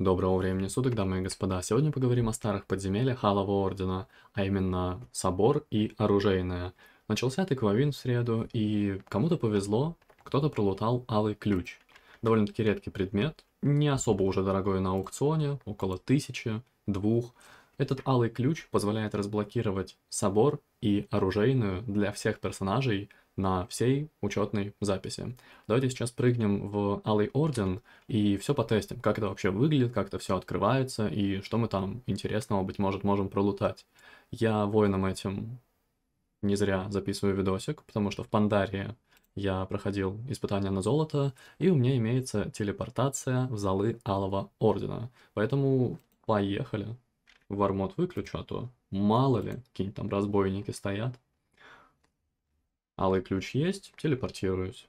Доброго времени суток, дамы и господа. Сегодня поговорим о старых подземельях Алого Ордена, а именно Собор и Оружейная. Начался тыквовин в среду, и кому-то повезло, кто-то пролутал Алый Ключ. Довольно-таки редкий предмет, не особо уже дорогой на аукционе, около тысячи, двух. Этот Алый Ключ позволяет разблокировать Собор и Оружейную для всех персонажей на всей учетной записи. Давайте сейчас прыгнем в алый орден и все потестим, как это вообще выглядит, как это все открывается и что мы там интересного, быть может, можем пролутать. Я воином этим не зря записываю видосик, потому что в Пандарии я проходил испытания на золото, и у меня имеется телепортация в залы Алого Ордена. Поэтому поехали. Вармот выключу, а то мало ли, какие-нибудь там разбойники стоят. Алый ключ есть, телепортируюсь.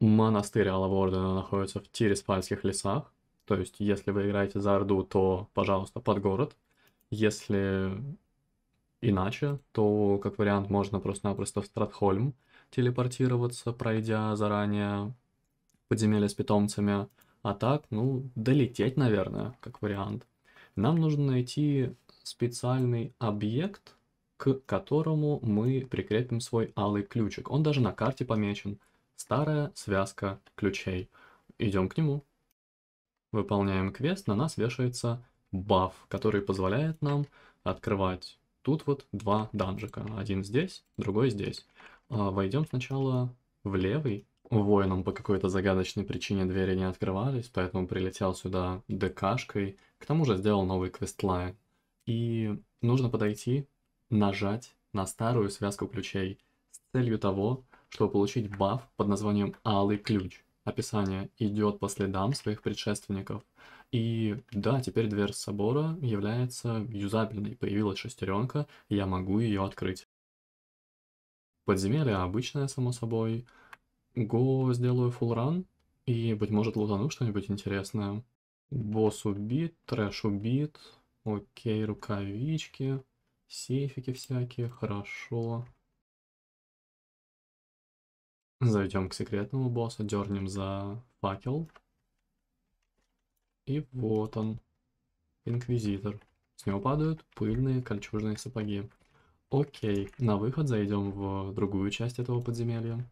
Монастырь Алого Ордена находится в Тириспальских лесах. То есть, если вы играете за Орду, то, пожалуйста, под город. Если иначе, то, как вариант, можно просто-напросто в Стратхольм телепортироваться, пройдя заранее подземелье с питомцами. А так, ну, долететь, наверное, как вариант. Нам нужно найти специальный объект, к которому мы прикрепим свой алый ключик. Он даже на карте помечен. Старая связка ключей. Идем к нему. Выполняем квест, на нас вешается баф, который позволяет нам открывать тут вот два данжика. Один здесь, другой здесь. А, войдем сначала в левый. Воинам по какой-то загадочной причине двери не открывались, поэтому прилетел сюда ДКшкой. К тому же сделал новый квестлайн. И нужно подойти нажать на старую связку ключей с целью того, чтобы получить баф под названием «Алый ключ». Описание идет по следам своих предшественников. И да, теперь дверь собора является юзабельной. Появилась шестеренка, я могу ее открыть. Подземелье обычное, само собой. Го сделаю full ран, и, быть может, лутану что-нибудь интересное. Босс убит, трэш убит. Окей, рукавички. Сейфики всякие, хорошо. Зайдем к секретному боссу, дернем за факел. И вот он, инквизитор. С него падают пыльные кольчужные сапоги. Окей, на выход зайдем в другую часть этого подземелья.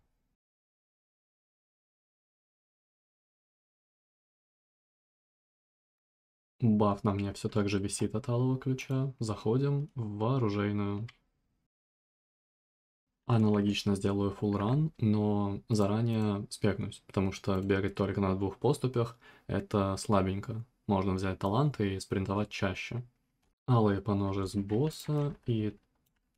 Баф на мне все так же висит от алого ключа. Заходим в оружейную. Аналогично сделаю full ран, но заранее спекнусь, потому что бегать только на двух поступях это слабенько. Можно взять таланты и спринтовать чаще. Алые поножи с босса и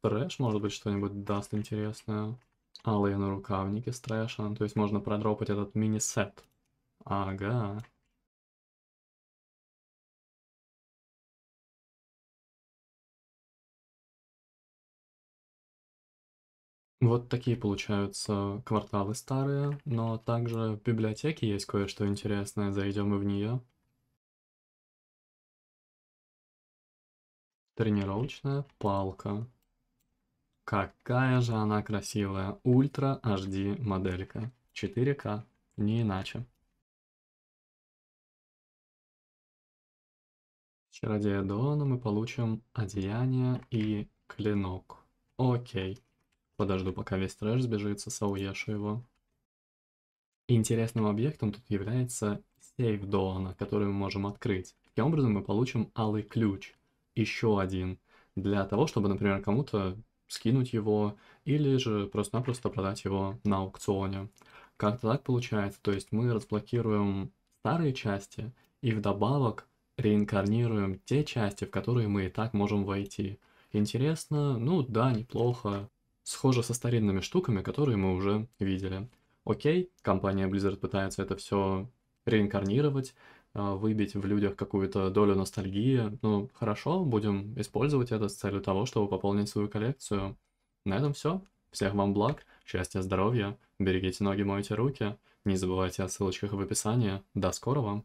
трэш, может быть, что-нибудь даст интересное. Алые нарукавники с трэша, то есть можно продропать этот мини-сет. Ага. Вот такие получаются кварталы старые, но также в библиотеке есть кое-что интересное, зайдем и в нее. Тренировочная палка. Какая же она красивая, ультра HD моделька, 4К, не иначе. Чародея Дуона мы получим одеяние и клинок. Окей. Подожду, пока весь трэш сбежится, сауешу его. Интересным объектом тут является сейф Доана, который мы можем открыть. Таким образом мы получим алый ключ, еще один, для того, чтобы, например, кому-то скинуть его, или же просто-напросто продать его на аукционе. Как-то так получается, то есть мы разблокируем старые части и вдобавок реинкарнируем те части, в которые мы и так можем войти. Интересно? Ну да, неплохо. Схоже со старинными штуками, которые мы уже видели. Окей, компания Blizzard пытается это все реинкарнировать, э, выбить в людях какую-то долю ностальгии. Ну, хорошо, будем использовать это с целью того, чтобы пополнить свою коллекцию. На этом все. Всех вам благ, счастья, здоровья, берегите ноги, мойте руки. Не забывайте о ссылочках в описании. До скорого!